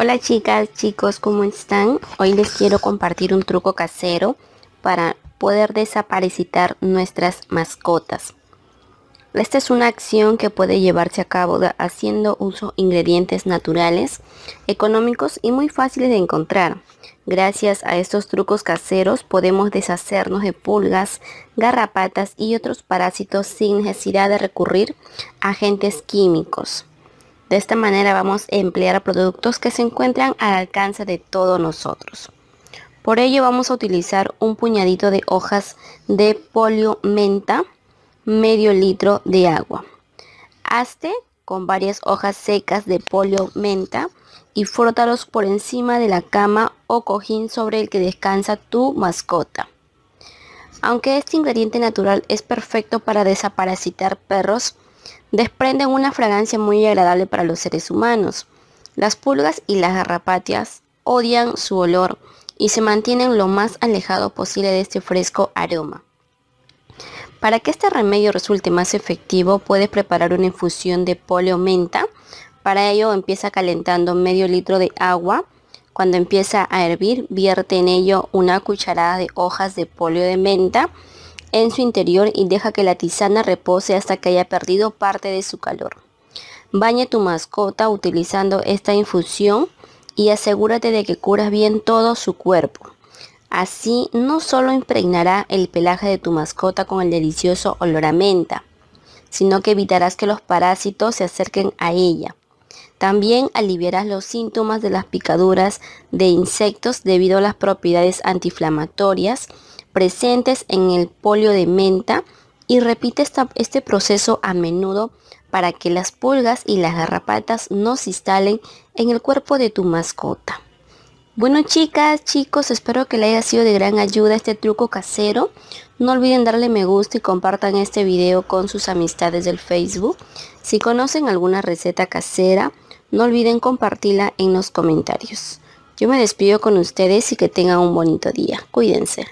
Hola chicas, chicos, ¿cómo están? Hoy les quiero compartir un truco casero para poder desaparecitar nuestras mascotas. Esta es una acción que puede llevarse a cabo haciendo uso de ingredientes naturales, económicos y muy fáciles de encontrar. Gracias a estos trucos caseros podemos deshacernos de pulgas, garrapatas y otros parásitos sin necesidad de recurrir a agentes químicos. De esta manera vamos a emplear productos que se encuentran al alcance de todos nosotros. Por ello vamos a utilizar un puñadito de hojas de polio menta, medio litro de agua. Hazte con varias hojas secas de polio menta y frótalos por encima de la cama o cojín sobre el que descansa tu mascota. Aunque este ingrediente natural es perfecto para desaparasitar perros, desprenden una fragancia muy agradable para los seres humanos. Las pulgas y las garrapatias odian su olor y se mantienen lo más alejado posible de este fresco aroma. Para que este remedio resulte más efectivo, puedes preparar una infusión de polio menta. Para ello empieza calentando medio litro de agua. Cuando empieza a hervir, vierte en ello una cucharada de hojas de polio de menta en su interior y deja que la tisana repose hasta que haya perdido parte de su calor. bañe tu mascota utilizando esta infusión y asegúrate de que curas bien todo su cuerpo. Así no solo impregnará el pelaje de tu mascota con el delicioso olor a menta, sino que evitarás que los parásitos se acerquen a ella. También aliviarás los síntomas de las picaduras de insectos debido a las propiedades antiinflamatorias presentes en el polio de menta y repite este proceso a menudo para que las pulgas y las garrapatas no se instalen en el cuerpo de tu mascota. Bueno chicas, chicos, espero que les haya sido de gran ayuda este truco casero. No olviden darle me gusta y compartan este video con sus amistades del Facebook. Si conocen alguna receta casera, no olviden compartirla en los comentarios. Yo me despido con ustedes y que tengan un bonito día. Cuídense.